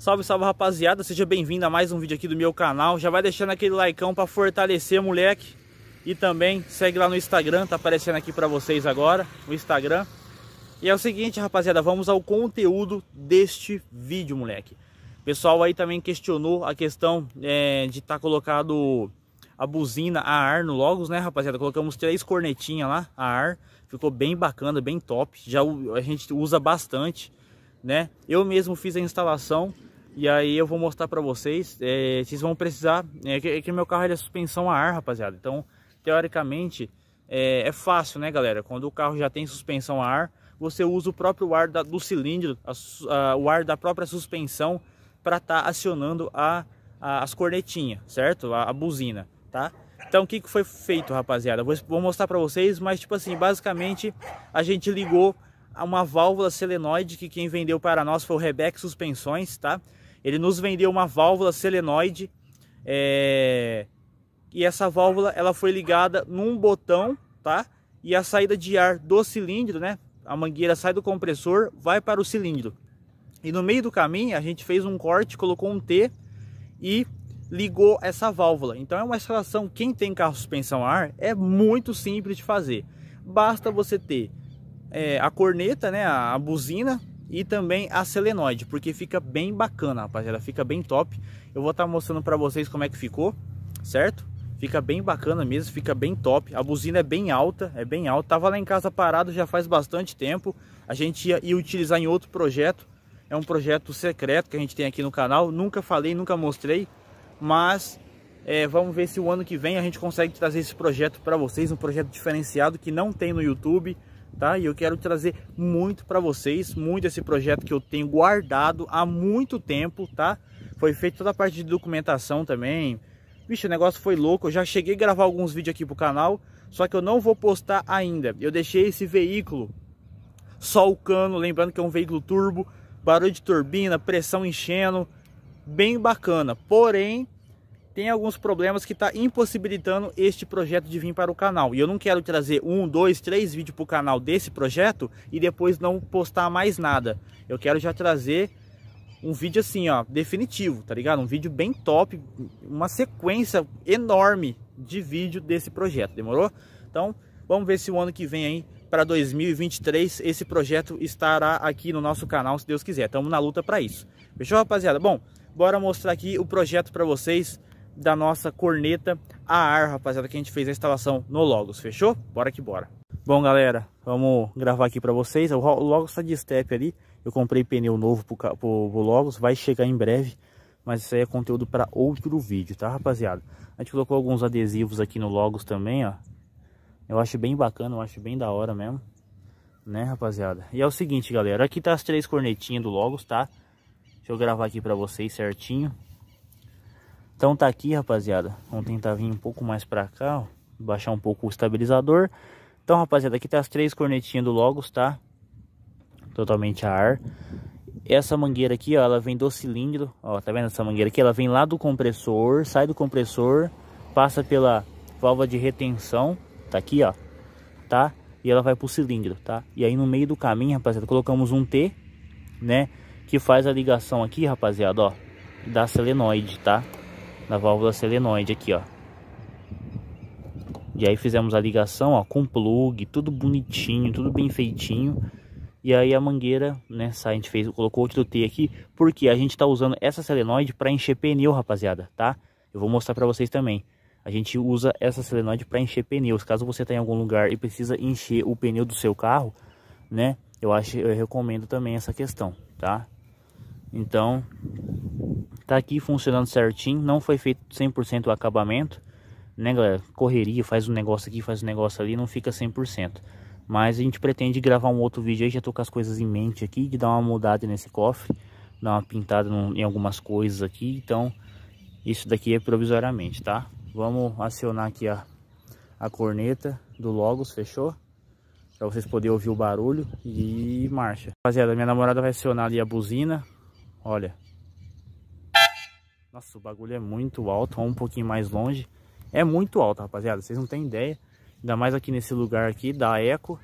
Salve, salve rapaziada, seja bem-vindo a mais um vídeo aqui do meu canal. Já vai deixando aquele likeão para fortalecer, moleque. E também segue lá no Instagram, tá aparecendo aqui para vocês agora, o Instagram. E é o seguinte, rapaziada, vamos ao conteúdo deste vídeo, moleque. O pessoal aí também questionou a questão é, de estar tá colocado a buzina a ar no Logos, né, rapaziada? Colocamos três cornetinhas lá, a ar. Ficou bem bacana, bem top. Já a gente usa bastante, né? Eu mesmo fiz a instalação e aí eu vou mostrar pra vocês, é, vocês vão precisar, é que, é que meu carro é suspensão a ar, rapaziada. Então, teoricamente, é, é, fácil, né, galera? Quando o carro já tem suspensão a ar, você usa o próprio ar da, do cilindro, a, a, o ar da própria suspensão para estar tá acionando a, a, as cornetinhas, certo? A, buzina, tá? Então, o que, que foi feito, rapaziada? Vou, vou mostrar para vocês, mas, tipo assim, basicamente, a gente ligou uma válvula selenoide que quem vendeu para nós foi o Rebec Suspensões, tá? Ele nos vendeu uma válvula selenoide é... e essa válvula ela foi ligada num botão, tá? E a saída de ar do cilindro, né? A mangueira sai do compressor, vai para o cilindro. E no meio do caminho a gente fez um corte, colocou um T e ligou essa válvula. Então é uma instalação, quem tem carro suspensão ar, é muito simples de fazer. Basta você ter é, a corneta, né, a, a buzina e também a selenoide, porque fica bem bacana, rapaziada, fica bem top. Eu vou estar tá mostrando para vocês como é que ficou, certo? Fica bem bacana mesmo, fica bem top. A buzina é bem alta, é bem alta. Tava lá em casa parado já faz bastante tempo. A gente ia, ia utilizar em outro projeto. É um projeto secreto que a gente tem aqui no canal. Nunca falei, nunca mostrei. Mas é, vamos ver se o ano que vem a gente consegue trazer esse projeto para vocês. Um projeto diferenciado que não tem no YouTube tá? E eu quero trazer muito para vocês, muito esse projeto que eu tenho guardado há muito tempo, tá? Foi feito toda a parte de documentação também. Vixe, o negócio foi louco. Eu já cheguei a gravar alguns vídeos aqui pro canal, só que eu não vou postar ainda. Eu deixei esse veículo só o cano, lembrando que é um veículo turbo, barulho de turbina, pressão enchendo, bem bacana. Porém, tem alguns problemas que está impossibilitando este projeto de vir para o canal. E eu não quero trazer um, dois, três vídeos para o canal desse projeto e depois não postar mais nada. Eu quero já trazer um vídeo assim, ó, definitivo, tá ligado? Um vídeo bem top, uma sequência enorme de vídeo desse projeto, demorou? Então, vamos ver se o ano que vem aí para 2023 esse projeto estará aqui no nosso canal, se Deus quiser. Estamos na luta para isso. Fechou, rapaziada? Bom, bora mostrar aqui o projeto para vocês da nossa corneta AR, rapaziada, que a gente fez a instalação no Logos, fechou? Bora que bora! Bom, galera, vamos gravar aqui para vocês. O Logos tá de step ali. Eu comprei pneu novo pro, pro, pro Logos, vai chegar em breve. Mas isso aí é conteúdo para outro vídeo, tá, rapaziada? A gente colocou alguns adesivos aqui no Logos também, ó. Eu acho bem bacana, eu acho bem da hora mesmo. Né, rapaziada? E é o seguinte, galera. Aqui tá as três cornetinhas do Logos, tá? Deixa eu gravar aqui para vocês certinho. Então tá aqui, rapaziada. Vamos tentar vir um pouco mais pra cá, ó. Baixar um pouco o estabilizador. Então, rapaziada, aqui tá as três cornetinhas do Logos, tá? Totalmente a ar. Essa mangueira aqui, ó, ela vem do cilindro. Ó, tá vendo essa mangueira aqui? Ela vem lá do compressor, sai do compressor, passa pela válvula de retenção. Tá aqui, ó. Tá? E ela vai pro cilindro, tá? E aí no meio do caminho, rapaziada, colocamos um T, né? Que faz a ligação aqui, rapaziada, ó. Da selenoide, tá? da válvula selenoide aqui, ó. E aí fizemos a ligação, ó, com plug, tudo bonitinho, tudo bem feitinho. E aí a mangueira, né, a gente fez, colocou outro T aqui, porque a gente tá usando essa selenoide para encher pneu, rapaziada, tá? Eu vou mostrar para vocês também. A gente usa essa selenoide para encher pneus. Caso você tá em algum lugar e precisa encher o pneu do seu carro, né? Eu acho, eu recomendo também essa questão, tá? Então, Tá aqui funcionando certinho, não foi feito 100% o acabamento, né galera? Correria, faz um negócio aqui, faz um negócio ali, não fica 100%. Mas a gente pretende gravar um outro vídeo aí, já tô com as coisas em mente aqui, de dar uma mudada nesse cofre, dar uma pintada em algumas coisas aqui, então isso daqui é provisoriamente, tá? Vamos acionar aqui a, a corneta do Logos, fechou? Pra vocês poderem ouvir o barulho e marcha. Rapaziada, minha namorada vai acionar ali a buzina, olha... Nossa, o bagulho é muito alto, um pouquinho mais longe. É muito alto, rapaziada, vocês não têm ideia. Ainda mais aqui nesse lugar aqui, dá eco.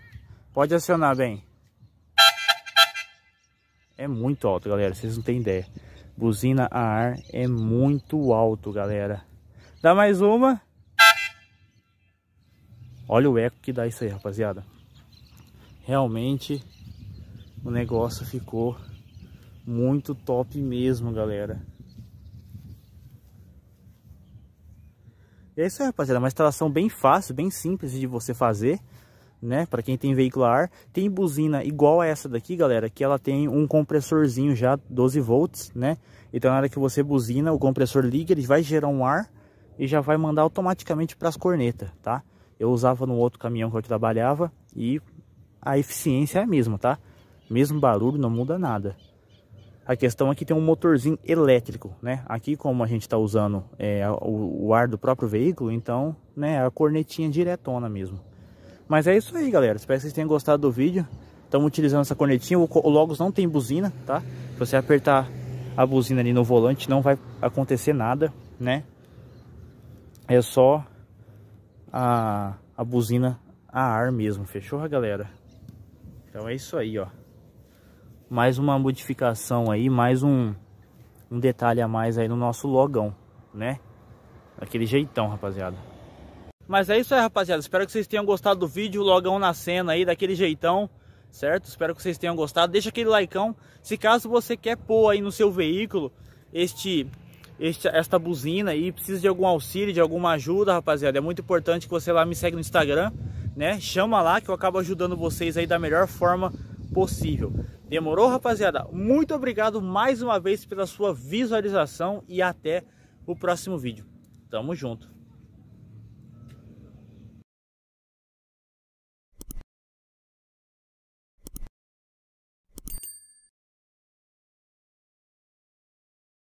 Pode acionar, bem. É muito alto, galera, vocês não têm ideia. Buzina a ar é muito alto, galera. Dá mais uma. Olha o eco que dá isso aí, rapaziada. Realmente, o negócio ficou muito top mesmo, galera. É isso aí, rapaziada. Uma instalação bem fácil, bem simples de você fazer, né? Para quem tem veículo a ar. Tem buzina igual a essa daqui, galera, que ela tem um compressorzinho já 12 volts, né? Então na hora que você buzina, o compressor liga, ele vai gerar um ar e já vai mandar automaticamente para as cornetas, tá? Eu usava no outro caminhão que eu trabalhava e a eficiência é a mesma, tá? Mesmo barulho, não muda nada. A questão é que tem um motorzinho elétrico, né? Aqui como a gente está usando é, o, o, ar do próprio veículo, então né, a cornetinha diretona mesmo. Mas é isso aí, galera. Espero que vocês tenham gostado do vídeo. Estamos utilizando essa cornetinha. O, o Logos não tem buzina, tá? Se você apertar a buzina ali no volante, não vai acontecer nada, né? É só a, a buzina a ar mesmo, fechou, galera? Então é isso aí, ó mais uma modificação aí, mais um, um detalhe a mais aí no nosso logão, né? Daquele jeitão, rapaziada. Mas é isso aí, rapaziada. Espero que vocês tenham gostado do vídeo, logão na cena aí, daquele jeitão, certo? Espero que vocês tenham gostado. Deixa aquele likeão. Se caso você quer pôr aí no seu veículo este este, esta buzina e precisa de algum auxílio, de alguma ajuda, rapaziada, é muito importante que você lá me segue no Instagram, né? Chama lá que eu acabo ajudando vocês aí da melhor forma possível. Demorou, rapaziada? Muito obrigado mais uma vez pela sua visualização e até o próximo vídeo. Tamo junto.